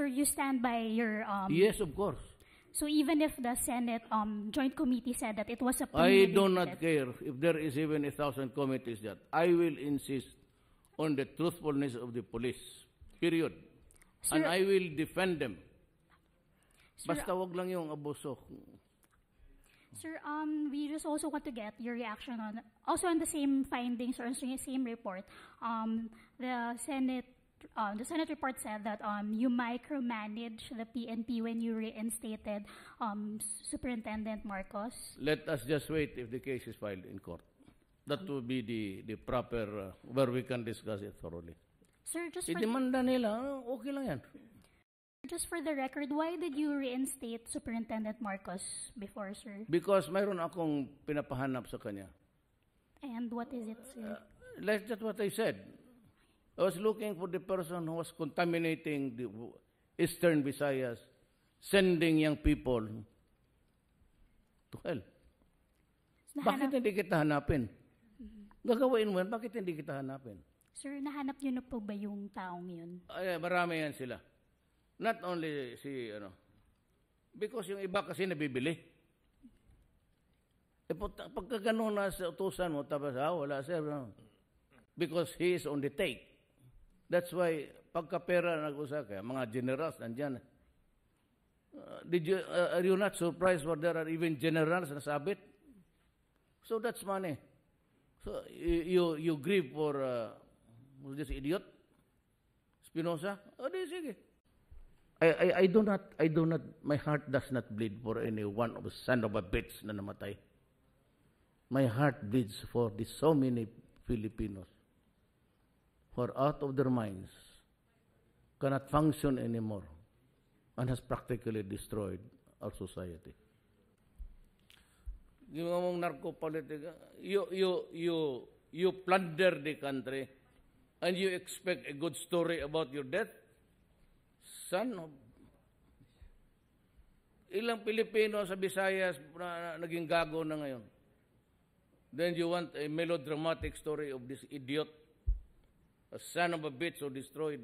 Sir, you stand by your... Um, yes, of course. So even if the Senate um, Joint Committee said that it was a... I do not care if there is even a thousand committees that. I will insist on the truthfulness of the police. Period. Sir, And I will defend them. Sir, Basta wag lang yung abuso. Sir, um, we just also want to get your reaction on, also on the same findings or on the same report, um, the Senate um, the Senate report said that um, you micromanage the PNP when you reinstated um, Superintendent Marcos. Let us just wait if the case is filed in court. That will be the, the proper, uh, where we can discuss it thoroughly. Sir, just Idemanda nila, okay lang yan. Just for the record, why did you reinstate Superintendent Marcos before, sir? Because mayroon akong pinapahanap sa kanya. And what is it, sir? Uh, like that's what I said. I was looking for the person who was contaminating the Eastern Visayas, sending young people to hell. Nahanap. Bakit hindi kita hanapin? Mm-hmm. Gagawin mo yan, bakit hindi kita hanapin? Sir, nahanap niyo na po ba yung taong yun? Ay, marami yan sila. Not only si, ano, because yung iba kasi nabibili. E pagka ganun na sa utusan mo, tapos, ah, wala sir, no? because he is on the take. That's why, pagka pera nag-usa kaya, mga generals nandiyan. Uh, did you, uh, are you not surprised what there are even generals na sabit? So that's money. So you, you grieve for uh, this idiot? Spinoza? O oh, di, sige. I, I, I do not, I do not, my heart does not bleed for any one of the son of a bitch na namatay. My heart bleeds for the so many Filipinos are out of their minds, cannot function anymore, and has practically destroyed our society. You ngomong narcopolitics, you, you, you, you plunder the country, and you expect a good story about your death? Son of Ilang Pilipino sa Visayas na, na naging gago na ngayon. Then you want a melodramatic story of this idiot a son of a bitch who destroyed.